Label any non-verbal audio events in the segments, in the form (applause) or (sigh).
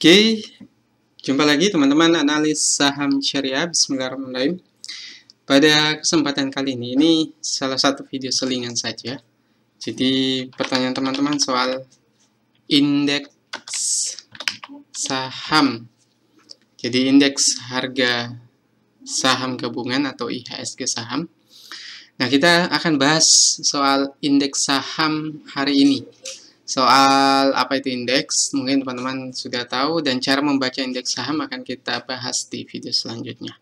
Oke, jumpa lagi teman-teman analis saham syariah. Bismillahirrahmanirrahim. Pada kesempatan kali ini, ini salah satu video selingan saja. Jadi pertanyaan teman-teman soal indeks saham. Jadi indeks harga saham gabungan atau IHSG saham. Nah, kita akan bahas soal indeks saham hari ini soal apa itu indeks mungkin teman-teman sudah tahu dan cara membaca indeks saham akan kita bahas di video selanjutnya.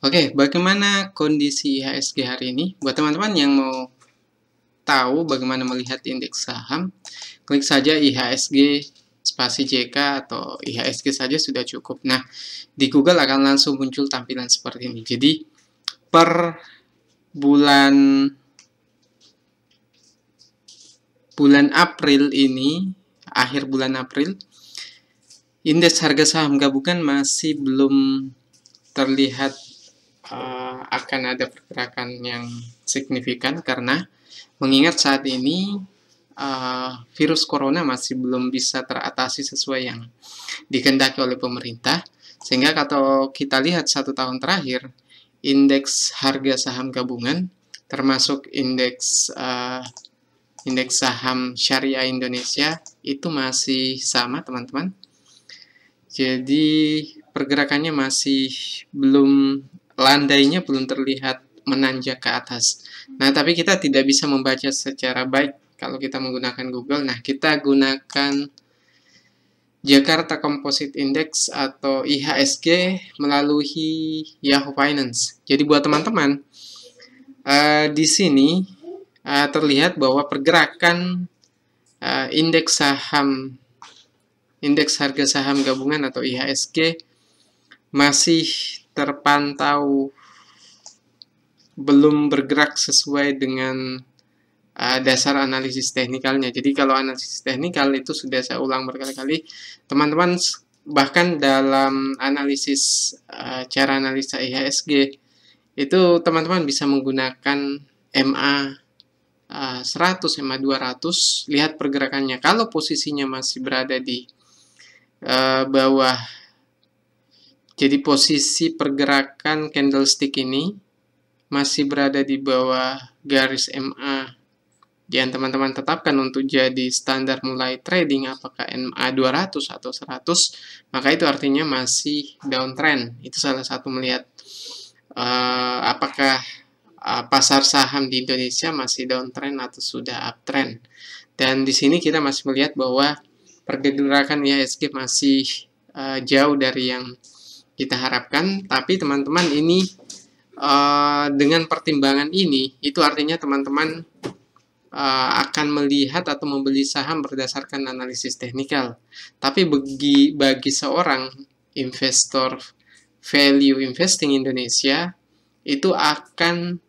Oke, bagaimana kondisi IHSG hari ini? Buat teman-teman yang mau tahu bagaimana melihat indeks saham, klik saja IHSG spasi JK atau IHSG saja sudah cukup. Nah, di Google akan langsung muncul tampilan seperti ini. Jadi, per bulan bulan April ini, akhir bulan April, indeks harga saham gabungan masih belum terlihat uh, akan ada pergerakan yang signifikan karena mengingat saat ini uh, virus corona masih belum bisa teratasi sesuai yang dikendaki oleh pemerintah. Sehingga kalau kita lihat satu tahun terakhir, indeks harga saham gabungan termasuk indeks uh, indeks saham syariah Indonesia itu masih sama teman-teman. Jadi pergerakannya masih belum landainya belum terlihat menanjak ke atas. Nah, tapi kita tidak bisa membaca secara baik kalau kita menggunakan Google. Nah, kita gunakan Jakarta Composite Index atau IHSG melalui Yahoo Finance. Jadi buat teman-teman, uh, di sini Eh, terlihat bahwa pergerakan uh, indeks saham indeks harga saham gabungan atau IHSG masih terpantau belum bergerak sesuai dengan uh, dasar analisis teknikalnya. Jadi kalau analisis teknikal itu sudah saya ulang berkali-kali, teman-teman bahkan dalam analisis uh, cara analisa IHSG itu teman-teman bisa menggunakan MA 100 eh, sama 200 lihat pergerakannya kalau posisinya masih berada di uh, bawah jadi posisi pergerakan candlestick ini masih berada di bawah garis MA yang teman-teman tetapkan untuk jadi standar mulai trading apakah MA 200 atau 100 maka itu artinya masih downtrend itu salah satu melihat uh, apakah Eh, pasar saham di Indonesia masih downtrend atau sudah uptrend. Dan di sini kita masih melihat bahwa pergerakan IHSG masih uh, jauh dari yang kita harapkan. Tapi teman-teman ini uh, dengan pertimbangan ini, itu artinya teman-teman uh, akan melihat atau membeli saham berdasarkan analisis teknikal. Tapi bagi bagi seorang investor value investing Indonesia itu akan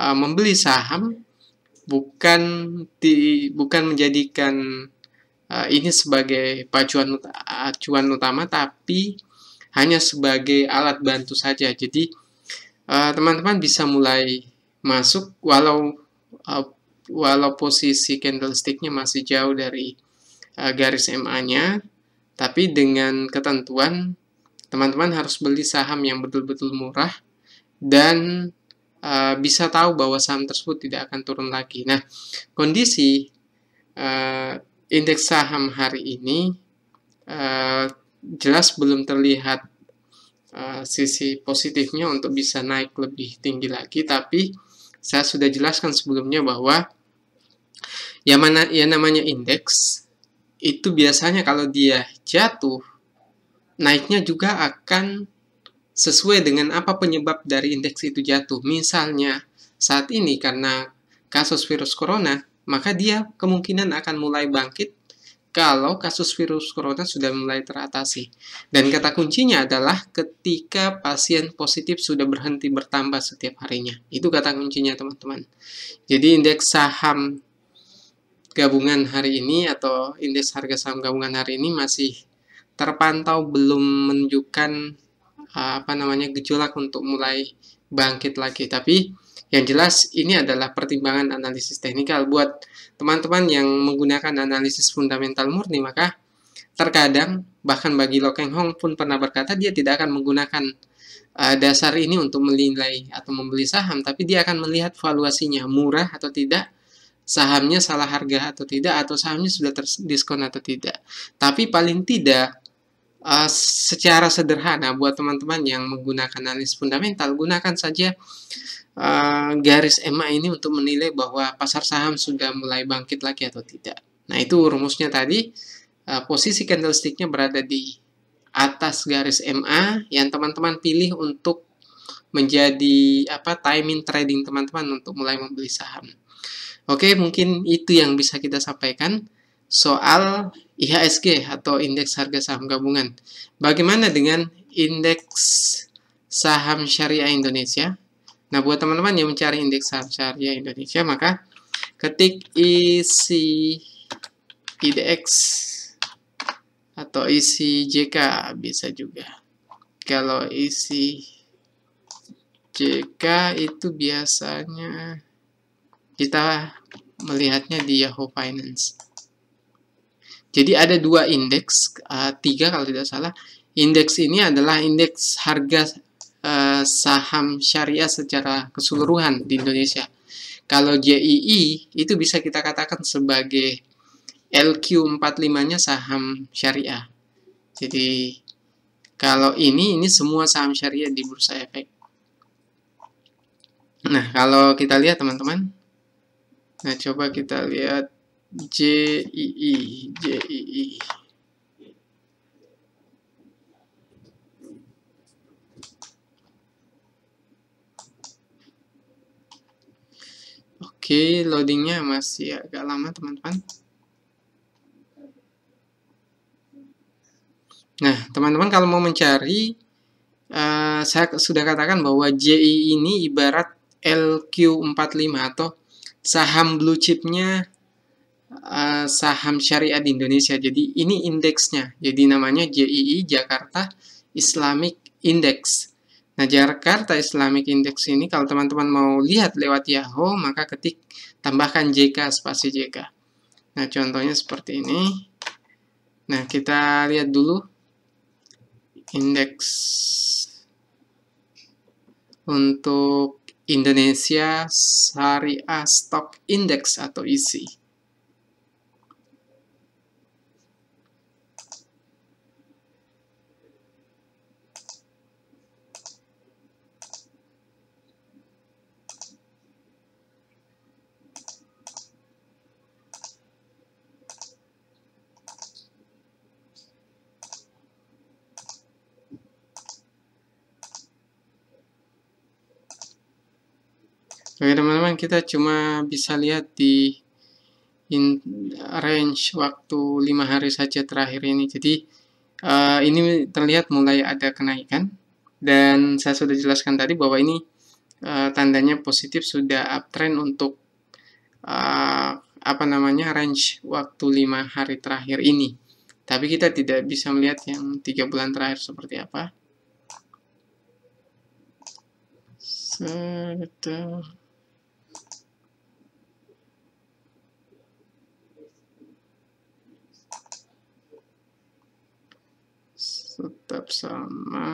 Eh, membeli saham bukan di bukan menjadikan uh, ini sebagai pacuan acuan utama tapi hanya sebagai alat bantu saja. Jadi eh, teman-teman uh, bisa mulai masuk walau uh, walau posisi candlesticknya masih jauh dari uh, garis MA-nya, tapi dengan ketentuan teman-teman harus beli saham yang betul-betul murah dan uh, bisa tahu bahwa saham tersebut tidak akan turun lagi. Nah, kondisi uh, indeks saham hari ini uh, jelas belum terlihat uh, sisi positifnya untuk bisa naik lebih tinggi lagi, tapi saya sudah jelaskan sebelumnya bahwa yang mana ya namanya indeks itu biasanya kalau dia jatuh naiknya juga akan sesuai dengan apa penyebab dari indeks itu jatuh. Misalnya, saat ini karena kasus virus corona, maka dia kemungkinan akan mulai bangkit kalau kasus virus corona sudah mulai teratasi. Dan kata kuncinya adalah ketika pasien positif sudah berhenti bertambah setiap harinya. Itu kata kuncinya, teman-teman. Jadi, indeks saham gabungan hari ini atau indeks harga saham gabungan hari ini masih terpantau belum menunjukkan apa namanya gejolak untuk mulai bangkit lagi. Tapi yang jelas ini adalah pertimbangan analisis teknikal buat teman-teman yang menggunakan analisis fundamental murni maka terkadang bahkan bagi Lokeng Hong pun pernah berkata dia tidak akan menggunakan uh, dasar ini untuk menilai atau membeli saham tapi dia akan melihat valuasinya murah atau tidak sahamnya salah harga atau tidak atau sahamnya sudah terdiskon atau tidak tapi paling tidak Eh, secara sederhana buat teman-teman yang menggunakan analis fundamental gunakan saja uh, garis EMA ini untuk menilai bahwa pasar saham sudah mulai bangkit lagi atau tidak. Nah itu rumusnya tadi uh, posisi candlesticknya berada di atas garis MA yang teman-teman pilih untuk menjadi apa timing trading teman-teman untuk mulai membeli saham. Oke, mungkin itu yang bisa kita sampaikan soal IHSG atau indeks harga saham gabungan. Bagaimana dengan indeks saham syariah Indonesia? Nah, buat teman-teman yang mencari indeks saham syariah Indonesia, maka ketik isi IDX atau isi JK bisa juga. Kalau isi JK itu biasanya kita melihatnya di Yahoo Finance. Jadi ada dua indeks, uh, tiga kalau tidak salah. Indeks ini adalah indeks harga uh, saham syariah secara keseluruhan di Indonesia. Kalau JII itu bisa kita katakan sebagai LQ45-nya saham syariah. Jadi kalau ini ini semua saham syariah di Bursa Efek. Nah, kalau kita lihat teman-teman. Nah, coba kita lihat E E Oke, loadingnya masih agak lama teman-teman. Nah, teman-teman kalau mau mencari, uh, saya sudah katakan bahwa JI ini ibarat LQ45 atau saham blue chipnya Eh, saham syariah di Indonesia. Jadi ini indeksnya. Jadi namanya JII Jakarta Islamic Index. Nah, Jakarta Islamic Index ini kalau teman-teman mau lihat lewat Yahoo, maka ketik tambahkan JK spasi JK. Nah, contohnya seperti ini. Nah, kita lihat dulu indeks untuk Indonesia Syariah Stock Index atau ISI. Oke nah, teman-teman, kita cuma bisa lihat di in range waktu lima hari saja terakhir ini. Jadi uh, ini terlihat mulai ada kenaikan dan saya sudah jelaskan tadi bahwa ini uh, tandanya positif sudah uptrend untuk uh, apa namanya range waktu lima hari terakhir ini. Tapi kita tidak bisa melihat yang tiga bulan terakhir seperti apa. Sedang. tetap sama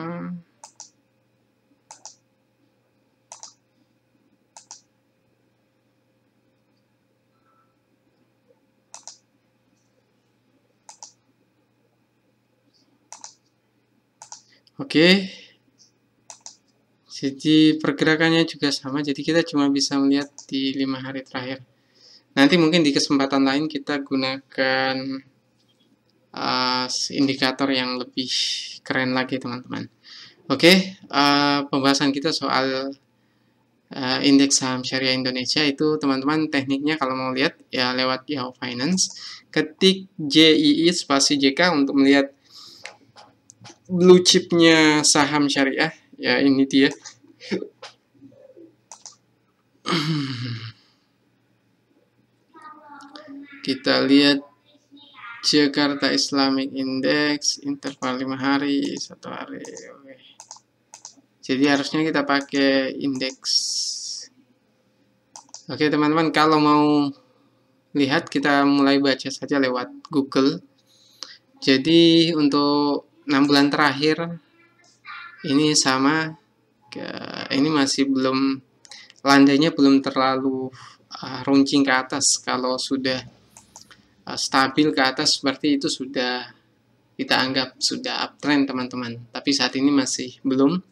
Oke. Jadi pergerakannya juga sama, jadi kita cuma bisa melihat di lima hari terakhir. Nanti mungkin di kesempatan lain kita gunakan uh, indikator yang lebih keren lagi teman-teman. Oke, okay, uh, eh, pembahasan kita soal uh, indeks saham syariah Indonesia itu teman-teman tekniknya kalau mau lihat ya lewat Yahoo Finance, ketik JII spasi JK untuk melihat blue chipnya saham syariah. Ya ini dia. (clears throat) Kita lihat Jakarta Islamic Index interval 5 hari satu hari oke jadi harusnya kita pakai indeks oke teman-teman kalau mau lihat kita mulai baca saja lewat Google jadi untuk 6 bulan terakhir ini sama ini masih belum landainya belum terlalu ah, runcing ke atas kalau sudah Eh, stabil ke atas seperti itu sudah kita anggap sudah uptrend teman-teman tapi saat ini masih belum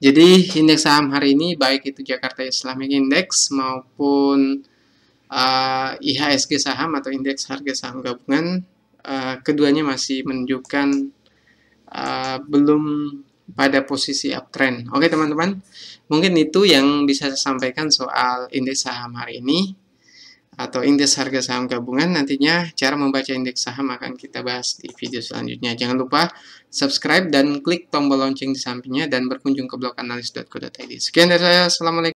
jadi indeks saham hari ini baik itu Jakarta Islamic Index maupun uh, eh, IHSG saham atau indeks harga saham gabungan uh, keduanya masih menunjukkan uh, belum pada posisi uptrend. Oke teman-teman, mungkin itu yang bisa saya sampaikan soal indeks saham hari ini atau indeks harga saham gabungan. Nantinya cara membaca indeks saham akan kita bahas di video selanjutnya. Jangan lupa subscribe dan klik tombol lonceng di sampingnya dan berkunjung ke blog analis.co.id. Sekian dari saya, Assalamualaikum.